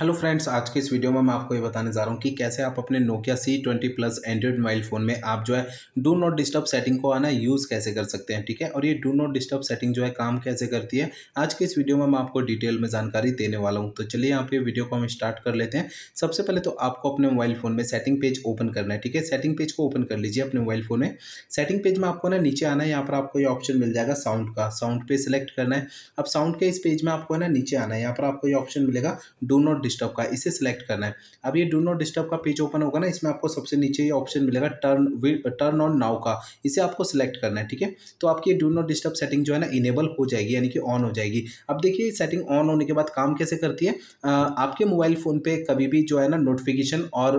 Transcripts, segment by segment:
hello friends आज के इस वीडियो में मैं आपको ये बताने जा रहा हूँ कि कैसे आप अपने Nokia C twenty plus Android mobile phone में आप जो है डू नॉट डिस्टर्ब सेटिंग को आना यूज़ कैसे कर सकते हैं ठीक है और ये डू नॉट डिस्टर्ब सेटिंग जो है काम कैसे करती है आज के इस वीडियो में मैं आपको डिटेल में जानकारी देने वाला हूँ तो चलिए आप ये वीडियो को हम स्टार्ट कर लेते हैं सबसे पहले तो आपको अपने मोबाइल फ़ोन में सेटिंग पेज ओपन करना है ठीक है सेटिंग पेज को ओपन कर लीजिए अपने मोबाइल फ़ोन में सेटिंग पेज में आपको ना नीचे आना है यहाँ पर आपको ये ऑप्शन मिल जाएगा साउंड का साउंड पे सिलेक्ट करना है अब साउंड के इस पेज में आपको ना नीचे आना है यहाँ पर आपको ये ऑप्शन मिलेगा डू नॉट डिस्टर्ब का इसे सिलेक्ट करना है अब ये डू नॉट डिस्टर्ब का पेज ओपन होगा ना इसमें आपको सबसे नीचे ये ऑप्शन मिलेगा टर्न टर्न ऑन नाउ का इसे आपको सिलेक्ट करना है ठीक है तो आपकी डू नॉट डिस्टर्ब सेटिंग जो है ना इनेबल हो जाएगी यानी कि ऑन हो जाएगी अब देखिए सेटिंग ऑन होने के बाद काम कैसे करती है आ, आपके मोबाइल फ़ोन पर कभी भी जो है ना नोटिफिकेशन और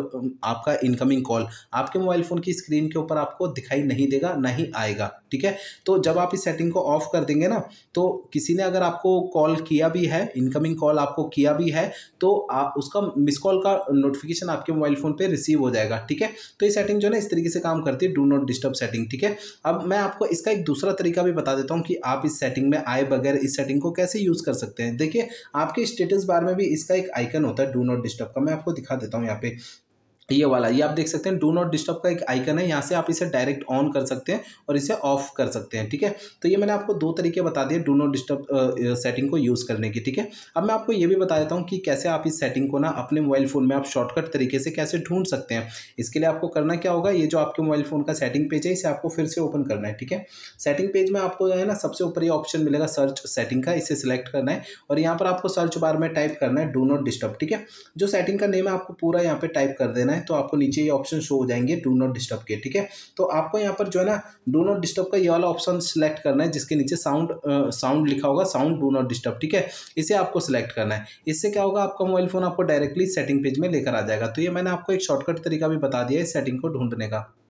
आपका इनकमिंग कॉल आपके मोबाइल फ़ोन की स्क्रीन के ऊपर आपको दिखाई नहीं देगा ना ही आएगा ठीक है तो जब आप इस सेटिंग को ऑफ कर देंगे ना तो किसी ने अगर आपको कॉल किया भी है इनकमिंग कॉल आपको किया भी है तो आप उसका मिस कॉल का नोटिफिकेशन आपके मोबाइल फ़ोन पे रिसीव हो जाएगा ठीक है तो ये सेटिंग जो है इस तरीके से काम करती है डू नॉट डिस्टर्ब सेटिंग ठीक है अब मैं आपको इसका एक दूसरा तरीका भी बता देता हूँ कि आप इस सेटिंग में आए बगैर इस सेटिंग को कैसे यूज़ कर सकते हैं देखिए आपके स्टेटस बार में भी इसका एक आइकन होता है डू नॉट डिस्टर्ब का मैं आपको दिखा देता हूँ यहाँ पे ये वाला ये आप देख सकते हैं डू नॉट डिस्टर्ब का एक आइकन है यहाँ से आप इसे डायरेक्ट ऑन कर सकते हैं और इसे ऑफ कर सकते हैं ठीक है तो ये मैंने आपको दो तरीके बता दिए डू नॉट डिस्टर्ब सेटिंग को यूज़ करने की ठीक है अब मैं आपको ये भी बता देता हूँ कि कैसे आप इस सेटिंग को ना अपने मोबाइल फ़ोन में आप शॉर्टकट तरीके से कैसे ढूंढ सकते हैं इसके लिए आपको करना क्या होगा ये जो आपके मोबाइल फ़ोन का सेटिंग पेज है इसे आपको फिर से ओपन करना है ठीक है सेटिंग पेज में आपको जो है ना सबसे ऊपर ये ऑप्शन मिलेगा सर्च सेटिंग का इसे सिलेक्ट करना है और यहाँ पर आपको सर्च बार में टाइप करना है डू नॉट डिस्टर्ब ठीक है जो सेटिंग का नेम है आपको पूरा यहाँ पर टाइप कर देना है करना है तो आपको नीचे ये ऑप्शन शो हो जाएंगे डू नॉट डिस्टर्ब के ठीक है तो आपको यहाँ पर जो है ना डू नॉट डिस्टर्ब का ये वाला ऑप्शन सिलेक्ट करना है जिसके नीचे साउंड साउंड लिखा होगा साउंड डू नॉट डिस्टर्ब ठीक है इसे आपको सिलेक्ट करना है इससे क्या होगा आपका मोबाइल फ़ोन आपको डायरेक्टली सेटिंग पेज में लेकर आ जाएगा तो ये मैंने आपको एक शॉर्टकट तरीका भी बता दिया है सेटिंग को ढूंढने का